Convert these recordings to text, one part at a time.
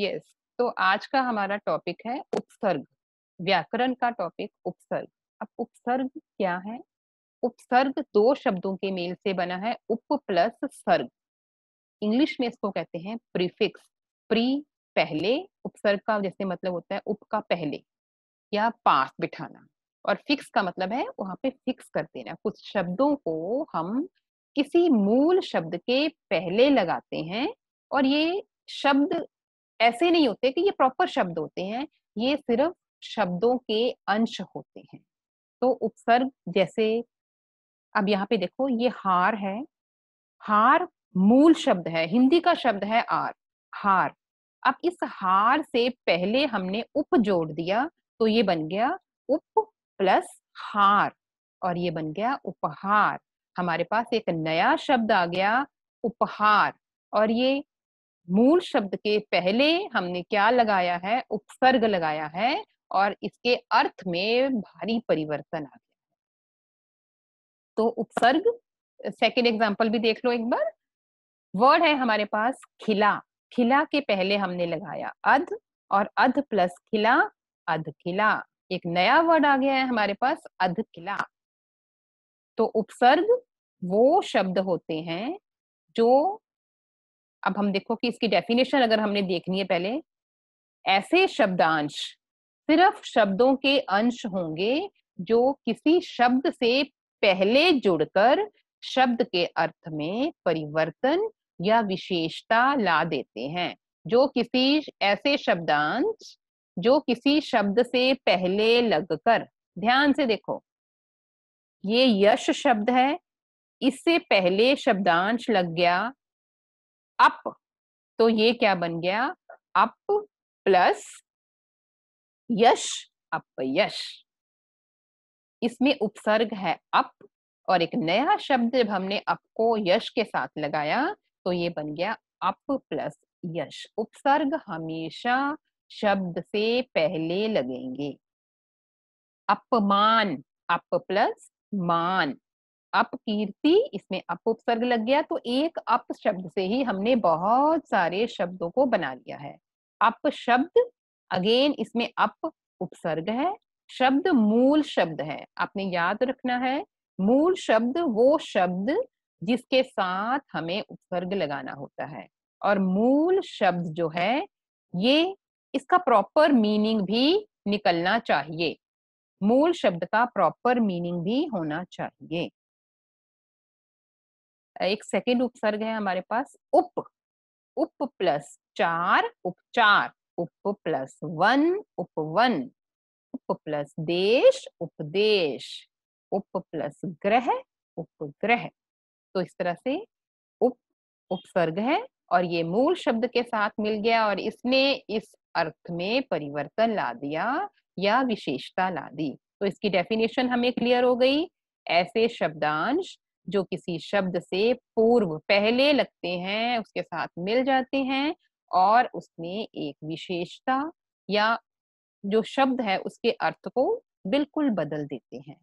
Yes yes. तो आज का हमारा टॉपिक है उपसर्ग व्याकरण का टॉपिक उपसर्ग अब उपसर्ग क्या है उपसर्ग दो शब्दों के मेल से बना है उप प्लस सर्ग इंग्लिश में इसको कहते हैं प्रीफिक्स प्री पहले उपसर्ग का जैसे मतलब होता है उप का पहले या पास बिठाना और फिक्स का मतलब है वहां पे फिक्स कर देना कुछ शब्दों को हम किसी मूल शब्द के पहले लगाते हैं और ये शब्द ऐसे नहीं होते कि ये प्रॉपर शब्द होते हैं ये सिर्फ शब्दों के अंश होते हैं तो उपसर्ग जैसे अब यहाँ पे देखो ये हार है हार मूल शब्द है हिंदी का शब्द है आर हार अब इस हार से पहले हमने उप जोड़ दिया तो ये बन गया उप प्लस हार और ये बन गया उपहार हमारे पास एक नया शब्द आ गया उपहार और ये मूल शब्द के पहले हमने क्या लगाया है उपसर्ग लगाया है और इसके अर्थ में भारी परिवर्तन आ गया तो उपसर्ग सेकेंड एग्जाम्पल भी देख लो एक बार वर्ड है हमारे पास खिला खिला के पहले हमने लगाया अध और अध प्लस खिला अध खिला एक नया वर्ड आ गया है हमारे पास अध खिला तो उपसर्ग वो शब्द होते हैं जो अब हम देखो कि इसकी डेफिनेशन अगर हमने देखनी है पहले ऐसे शब्दांश सिर्फ शब्दों के अंश होंगे जो किसी शब्द से पहले जुड़कर शब्द के अर्थ में परिवर्तन या विशेषता ला देते हैं जो किसी ऐसे शब्दांश जो किसी शब्द से पहले लगकर ध्यान से देखो ये यश शब्द है इससे पहले शब्दांश लग गया अप तो ये क्या बन गया अप प्लस यश यश इसमें उपसर्ग है अप और एक नया शब्द जब हमने अप को यश के साथ लगाया तो ये बन गया अप प्लस यश उपसर्ग हमेशा शब्द से पहले लगेंगे अपमान अप प्लस मान अपकीर्ति इसमें अप उपसर्ग लग गया तो एक अप शब्द से ही हमने बहुत सारे शब्दों को बना लिया है अप शब्द अगेन इसमें अप उपसर्ग है शब्द मूल शब्द है आपने याद रखना है मूल शब्द वो शब्द जिसके साथ हमें उपसर्ग लगाना होता है और मूल शब्द जो है ये इसका प्रॉपर मीनिंग भी निकलना चाहिए मूल शब्द का प्रॉपर मीनिंग भी होना चाहिए एक सेकेंड उपसर्ग है हमारे पास उप उप प्लस चार उपचार उप प्लस वन उपवन उप प्लस देश उपदेश उप प्लस ग्रह उपग्रह तो इस तरह से उप उपसर्ग है और ये मूल शब्द के साथ मिल गया और इसने इस अर्थ में परिवर्तन ला दिया या विशेषता ला दी तो इसकी डेफिनेशन हमें क्लियर हो गई ऐसे शब्दांश जो किसी शब्द से पूर्व पहले लगते हैं उसके साथ मिल जाते हैं और उसमें एक विशेषता या जो शब्द है उसके अर्थ को बिल्कुल बदल देते हैं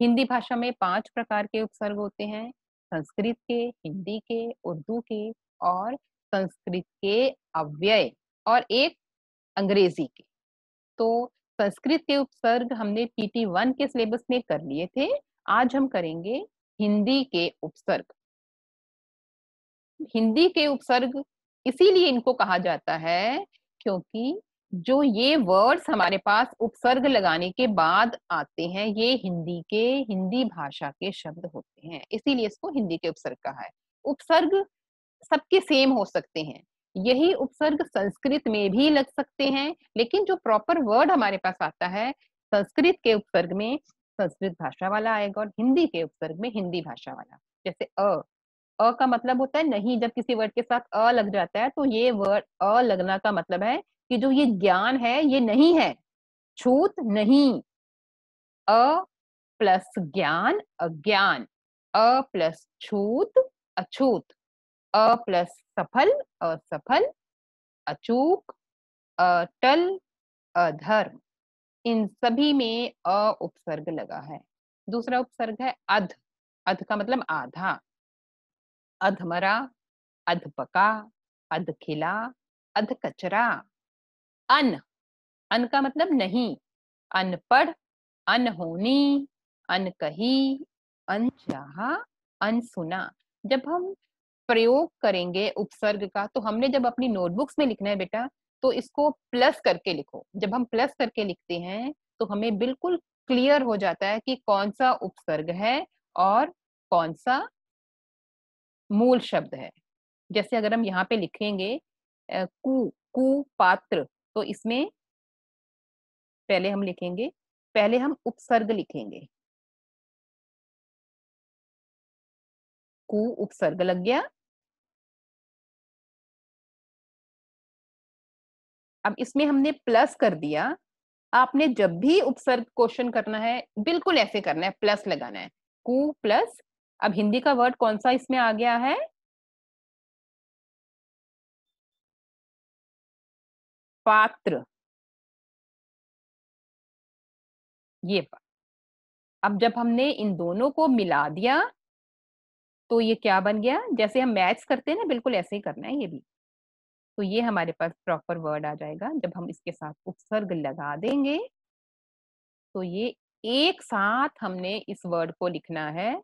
हिंदी भाषा में पांच प्रकार के उपसर्ग होते हैं संस्कृत के हिंदी के उर्दू के और संस्कृत के अव्यय और एक अंग्रेजी के तो संस्कृत के उपसर्ग हमने पीटी वन के सिलेबस में कर लिए थे आज हम करेंगे हिंदी के उपसर्ग हिंदी के उपसर्ग इसीलिए इनको कहा जाता है क्योंकि जो ये वर्ड्स हमारे पास उपसर्ग लगाने के बाद आते हैं ये हिंदी के हिंदी भाषा के शब्द होते हैं इसीलिए इसको हिंदी के उपसर्ग कहा है उपसर्ग सबके सेम हो सकते हैं यही उपसर्ग संस्कृत में भी लग सकते हैं लेकिन जो प्रॉपर वर्ड हमारे पास आता है संस्कृत के उपसर्ग में संस्कृत भाषा वाला आएगा और हिंदी के उपसर्ग में हिंदी भाषा वाला जैसे अ अ का मतलब होता है नहीं जब किसी वर्ड के साथ अ लग जाता है तो ये वर्ड अ लगना का मतलब है कि जो ये ज्ञान है ये नहीं है छूत नहीं अ प्लस ज्ञान अज्ञान अ प्लस छूत अछूत अ प्लस सफल असफल अचूक अटल अधर्म इन सभी में अ उपसर्ग लगा है दूसरा उपसर्ग है अध अध का मतलब आधा अधमरा अधपका अधखिला अध कचरा अन अन का मतलब नहीं अनपढ़ अनहोनी अनकही अन अनसुना जब हम प्रयोग करेंगे उपसर्ग का तो हमने जब अपनी नोटबुक्स में लिखना है बेटा तो इसको प्लस करके लिखो जब हम प्लस करके लिखते हैं तो हमें बिल्कुल क्लियर हो जाता है कि कौन सा उपसर्ग है और कौन सा मूल शब्द है जैसे अगर हम यहाँ पे लिखेंगे कु कु पात्र तो इसमें पहले हम लिखेंगे पहले हम उपसर्ग लिखेंगे कु उपसर्ग लग गया अब इसमें हमने प्लस कर दिया आपने जब भी उपसर्ग क्वेश्चन करना है बिल्कुल ऐसे करना है प्लस लगाना है कु प्लस अब हिंदी का वर्ड कौन सा इसमें आ गया है पात्र ये पात्र अब जब हमने इन दोनों को मिला दिया तो ये क्या बन गया जैसे हम मैच करते हैं ना बिल्कुल ऐसे ही करना है ये भी तो ये हमारे पास प्रॉपर वर्ड आ जाएगा जब हम इसके साथ उपसर्ग लगा देंगे तो ये एक साथ हमने इस वर्ड को लिखना है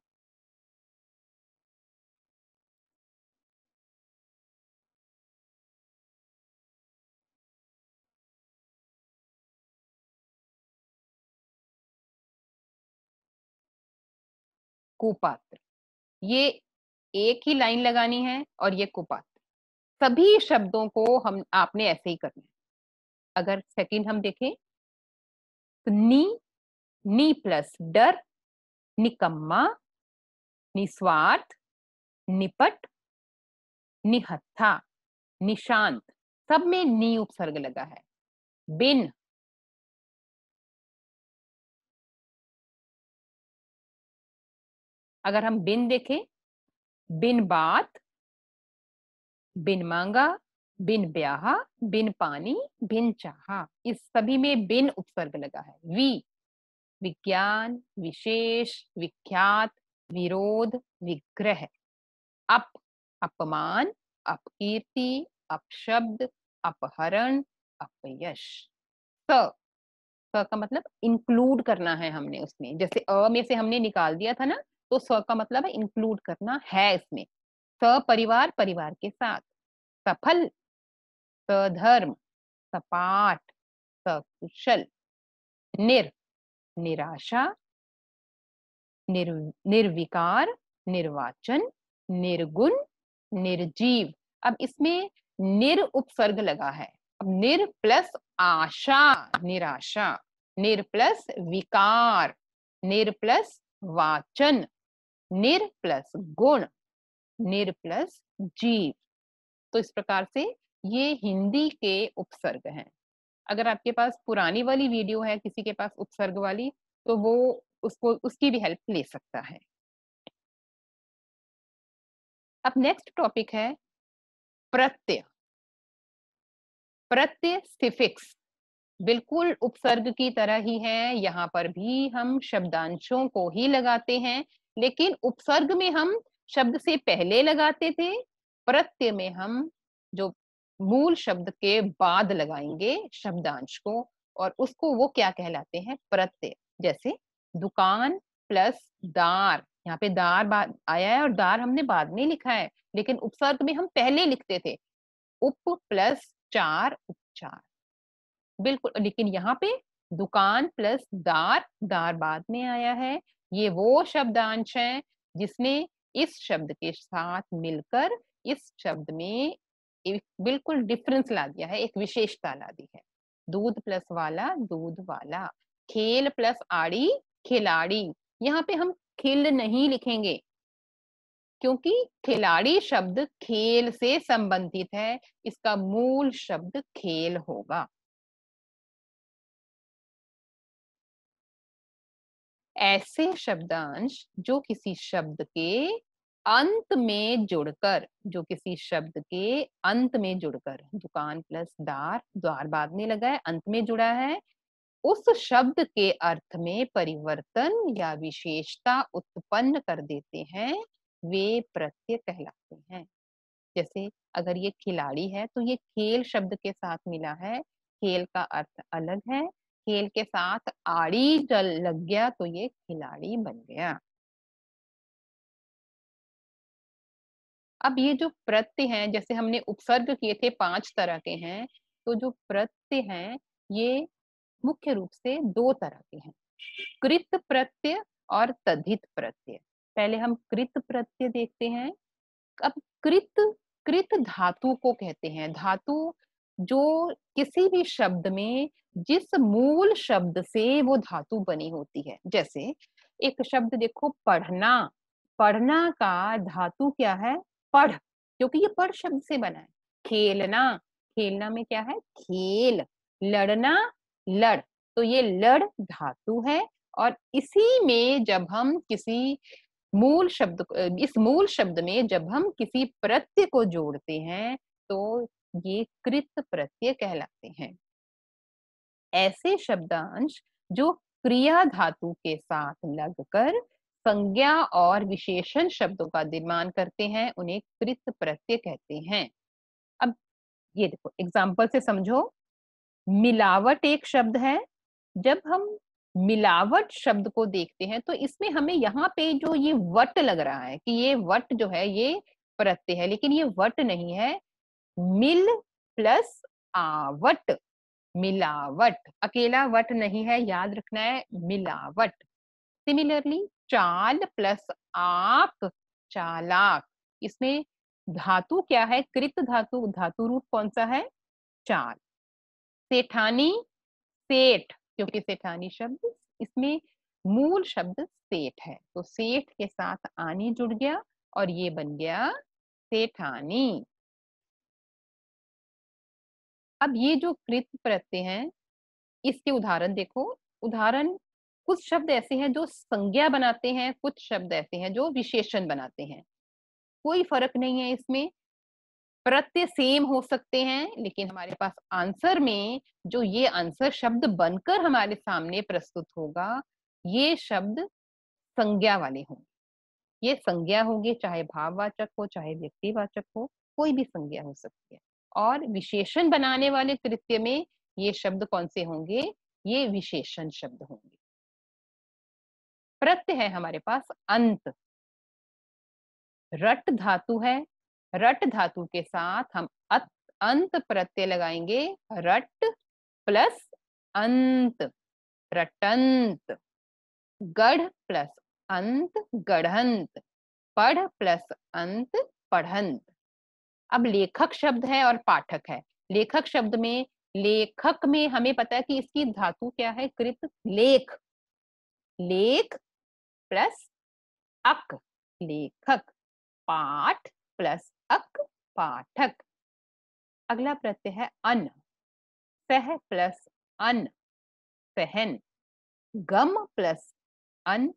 कुपात्र ये एक ही लाइन लगानी है और ये कुपात्र सभी शब्दों को हम आपने ऐसे ही करना है अगर सेकंड हम देखें तो नी नी प्लस डर निकम्मा निस्वार्थ निपट निहत्था निशांत सब में नी उपसर्ग लगा है बिन अगर हम बिन देखें बिन बात बिन मांगा बिन ब्याहा बिन पानी बिन चाहा इस सभी में बिन उपसर्ग लगा है वी विज्ञान विशेष विख्यात विरोध विग्रह अप अपमान अपकीर्ति अपशब्द अपहरण अपयश स स का मतलब इंक्लूड करना है हमने उसमें जैसे अ में से हमने निकाल दिया था ना तो स का मतलब है इंक्लूड करना है इसमें सपरिवार परिवार के साथ सफल सधर्म सपाट सकुशल निर निराशा निर, निर्विकार निर्वाचन निर्गुण निर्जीव अब इसमें निर उपसर्ग लगा है अब निर प्लस आशा निराशा निर प्लस विकार निर प्लस वाचन निर प्लस गुण निर प्लस जीव तो इस प्रकार से ये हिंदी के उपसर्ग हैं अगर आपके पास पुरानी वाली वीडियो है किसी के पास उपसर्ग वाली तो वो उसको उसकी भी हेल्प ले सकता है अब नेक्स्ट टॉपिक है प्रत्यय प्रत्यय स्टिफिक्स बिल्कुल उपसर्ग की तरह ही है यहाँ पर भी हम शब्दांशों को ही लगाते हैं लेकिन उपसर्ग में हम शब्द से पहले लगाते थे प्रत्यय में हम जो मूल शब्द के बाद लगाएंगे शब्दांश को और उसको वो क्या कहलाते हैं प्रत्यय जैसे दुकान प्लस दार यहाँ पे दार बाद आया है और दार हमने बाद में लिखा है लेकिन उपसर्ग में हम पहले लिखते थे उप प्लस चार उपचार बिल्कुल लेकिन यहाँ पे दुकान प्लस दार दार बाद में आया है ये वो शब्दांश है जिसमें इस शब्द के साथ मिलकर इस शब्द में एक बिल्कुल डिफरेंस ला दिया है एक विशेषता ला दी है दूध प्लस वाला दूध वाला खेल प्लस आड़ी खिलाड़ी यहाँ पे हम खिल नहीं लिखेंगे क्योंकि खिलाड़ी शब्द खेल से संबंधित है इसका मूल शब्द खेल होगा ऐसे शब्दांश जो किसी शब्द के अंत में जुड़कर जो किसी शब्द के अंत में जुड़कर दुकान प्लस दार द्वार बाद में लगा है अंत में जुड़ा है उस शब्द के अर्थ में परिवर्तन या विशेषता उत्पन्न कर देते हैं वे प्रत्यय कहलाते हैं जैसे अगर ये खिलाड़ी है तो ये खेल शब्द के साथ मिला है खेल का अर्थ अलग है खेल के साथ आड़ी जल लग गया तो ये खिलाड़ी बन गया अब ये जो प्रत्य हैं जैसे हमने उपसर्ग किए थे पांच तरह के हैं तो जो प्रत्य हैं ये मुख्य रूप से दो तरह के हैं कृत प्रत्यय और तद्धित प्रत्यय पहले हम कृत प्रत्यय देखते हैं अब कृत कृत धातु को कहते हैं धातु जो किसी भी शब्द में जिस मूल शब्द से वो धातु बनी होती है जैसे एक शब्द देखो पढ़ना पढ़ना का धातु क्या है पढ़ क्योंकि ये पढ़ शब्द से बना है खेलना खेलना में क्या है खेल लड़ना लड़ तो ये लड़ धातु है और इसी में जब हम किसी मूल शब्द इस मूल शब्द में जब हम किसी प्रत्यय को जोड़ते हैं तो ये कृत प्रत्यय कहलाते हैं ऐसे शब्दांश जो क्रिया धातु के साथ लगकर संज्ञा और विशेषण शब्दों का निर्माण करते हैं उन्हें कृत प्रत्यय कहते हैं अब ये देखो एग्जाम्पल से समझो मिलावट एक शब्द है जब हम मिलावट शब्द को देखते हैं तो इसमें हमें यहाँ पे जो ये वट लग रहा है कि ये वट जो है ये प्रत्यय है लेकिन ये वट नहीं है मिल प्लस आवट मिलावट अकेला वट नहीं है याद रखना है मिलावट सिमिलरली चाल प्लस आक चालाक इसमें धातु क्या है कृत धातु धातु रूप कौन सा है चाल सेठानी सेठ क्योंकि सेठानी शब्द इसमें मूल शब्द सेठ है तो सेठ के साथ आनी जुड़ गया और ये बन गया सेठानी अब ये जो कृत प्रत्यय हैं इसके उदाहरण देखो उदाहरण कुछ शब्द ऐसे हैं जो संज्ञा बनाते हैं कुछ शब्द ऐसे हैं जो विशेषण बनाते हैं कोई फर्क नहीं है इसमें प्रत्यय सेम हो सकते हैं लेकिन हमारे पास आंसर में जो ये आंसर शब्द बनकर हमारे सामने प्रस्तुत होगा ये शब्द संज्ञा वाले होंगे ये संज्ञा होगी चाहे भाववाचक हो चाहे व्यक्तिवाचक हो कोई भी संज्ञा हो सकती है और विशेषण बनाने वाले कृत्य में ये शब्द कौन से होंगे ये विशेषण शब्द होंगे प्रत्यय है हमारे पास अंत रट धातु है रट धातु के साथ हम अत, अंत प्रत्यय लगाएंगे रट प्लस अंत रटंत गढ़ प्लस अंत गढ़ंत पढ़ प्लस अंत पढ़ंत अब लेखक शब्द है और पाठक है लेखक शब्द में लेखक में हमें पता है कि इसकी धातु क्या है कृत लेख लेख प्लस अक लेखक पाठ प्लस अक पाठक अगला प्रत्यय है अन सह प्लस अन सहन गम प्लस अन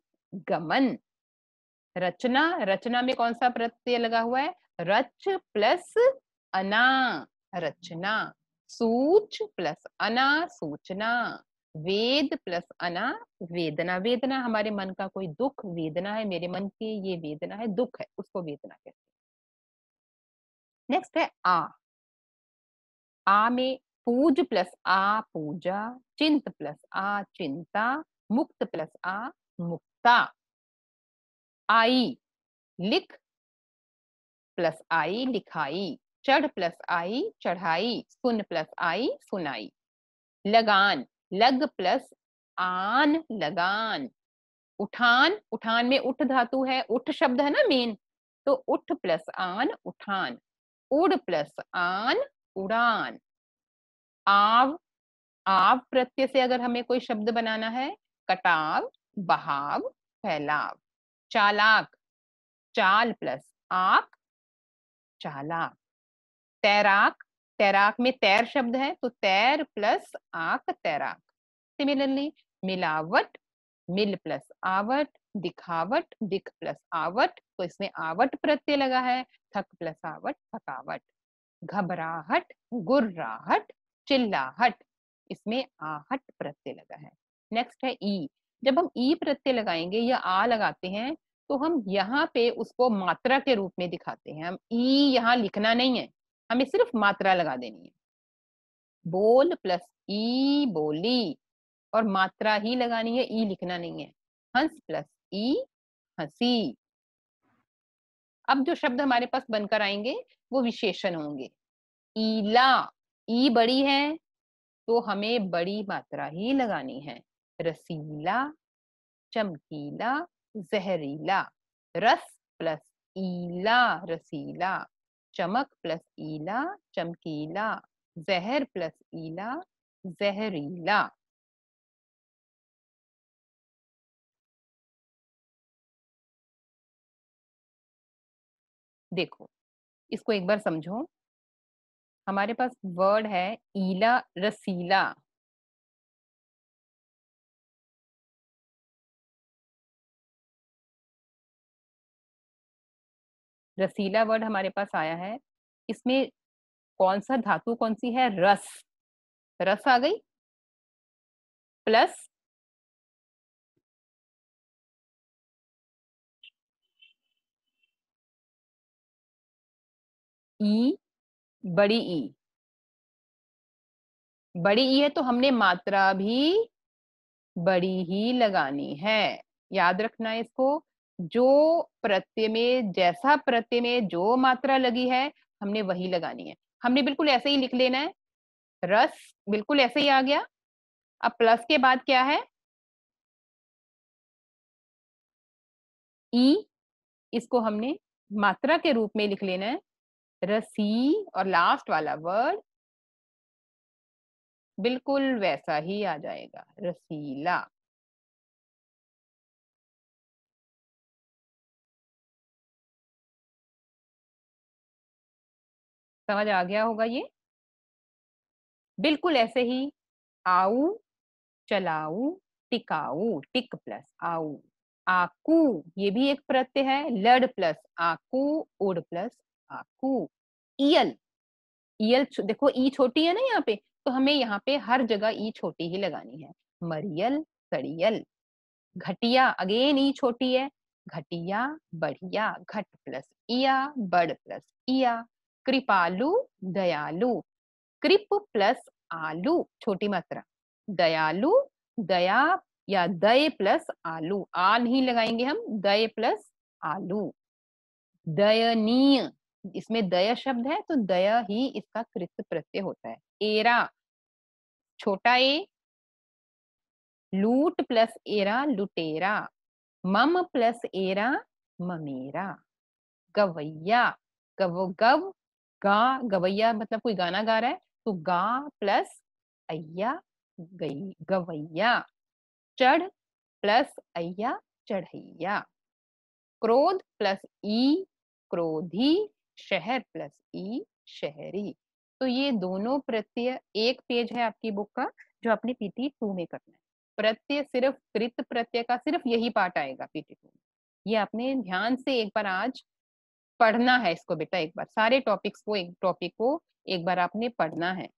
गमन रचना रचना में कौन सा प्रत्यय लगा हुआ है रच प्लस अना रचना सूच प्लस अना सूचना वेद प्लस अना वेदना वेदना हमारे मन का कोई दुख वेदना है मेरे मन की ये वेदना है दुख है उसको वेदना कहते हैं नेक्स्ट है आ आ में पूज प्लस आ पूजा चिंत प्लस आ चिंता मुक्त प्लस आ मुक्ता आई लिख प्लस आई लिखाई चढ़ प्लस आई चढ़ाई सुन प्लस आई सुनाई लगान लग प्लस आन लगान उठान उठान में उठ धातु है उठ शब्द है ना मेन तो उठ प्लस आन उठान उड़ प्लस आन उड़ान आव आव प्रत्यय से अगर हमें कोई शब्द बनाना है कटाव बहाव फैलाव चालाक चाल प्लस आक चालाक तैराक तैराक में तैर शब्द है तो तैर प्लस आक तैराक सिमिलरली मिलावट मिल प्लस आवट दिखावट दिख प्लस आवट तो इसमें आवट प्रत्यय लगा है थक प्लस आवट थकावट घबराहट गुर्राहट चिल्लाहट इसमें आहट प्रत्यय लगा है नेक्स्ट है ई e। जब हम ई e प्रत्यय लगाएंगे या आ लगाते हैं तो हम यहाँ पे उसको मात्रा के रूप में दिखाते हैं हम ई e यहाँ लिखना नहीं है हमें सिर्फ मात्रा लगा देनी है बोल प्लस ई e बोली और मात्रा ही लगानी है ई e लिखना नहीं है हंस प्लस ई हंसी अब जो शब्द हमारे पास बनकर आएंगे वो विशेषण होंगे ईला ई बड़ी है तो हमें बड़ी मात्रा ही लगानी है रसीला चमकीला जहरीला रस प्लस ईला रसीला चमक प्लस ईला चमकीला जहर प्लस ईला जहरीला देखो इसको एक बार समझो हमारे पास वर्ड है ईला रसीला रसीला वर्ड हमारे पास आया है इसमें कौन सा धातु कौन सी है रस रस आ गई प्लस ई बड़ी ई बड़ी ई है तो हमने मात्रा भी बड़ी ही लगानी है याद रखना इसको जो प्रत्यय में जैसा प्रत्यय में जो मात्रा लगी है हमने वही लगानी है हमने बिल्कुल ऐसे ही लिख लेना है रस बिल्कुल ऐसे ही आ गया अब प्लस के बाद क्या है ई इसको हमने मात्रा के रूप में लिख लेना है रसी और लास्ट वाला वर्ड बिल्कुल वैसा ही आ जाएगा रसीला समझ आ गया होगा ये बिल्कुल ऐसे ही आऊ चलाऊ टिकाऊ टिक प्लस आऊ आकू ये भी एक प्रत्यय है लड प्लस आकू उड़ प्लस आकू इल ईल देखो ई छोटी है ना यहाँ पे तो हमें यहाँ पे हर जगह ई छोटी ही लगानी है मरियल सड़ियल घटिया अगेन ई छोटी है घटिया बढ़िया घट प्लस इया बड़ प्लस इया कृपालु दयालु कृप प्लस आलू छोटी मात्रा दयालु दया या दय प्लस आलू आ नहीं लगाएंगे हम दय प्लस आलू दयनीय इसमें दया शब्द है तो दया ही इसका कृत प्रत्यय होता है एरा छोटा ए लूट प्लस एरा लुटेरा मम प्लस एरा ममेरा गवैया गव गव गा गवैया मतलब कोई गाना गा रहा है तो गा प्लस अय्या गई गवैया चढ़ प्लस अय्या चढ़ैया क्रोध प्लस ई क्रोधी शहर प्लस ई शहरी तो ये दोनों प्रत्यय एक पेज है आपकी बुक का जो आपने पीटी टू में करना है प्रत्यय सिर्फ कृत प्रत्यय का सिर्फ यही पार्ट आएगा पीटी टू में ये आपने ध्यान से एक बार आज पढ़ना है इसको बेटा एक बार सारे टॉपिक्स को एक टॉपिक को एक बार आपने पढ़ना है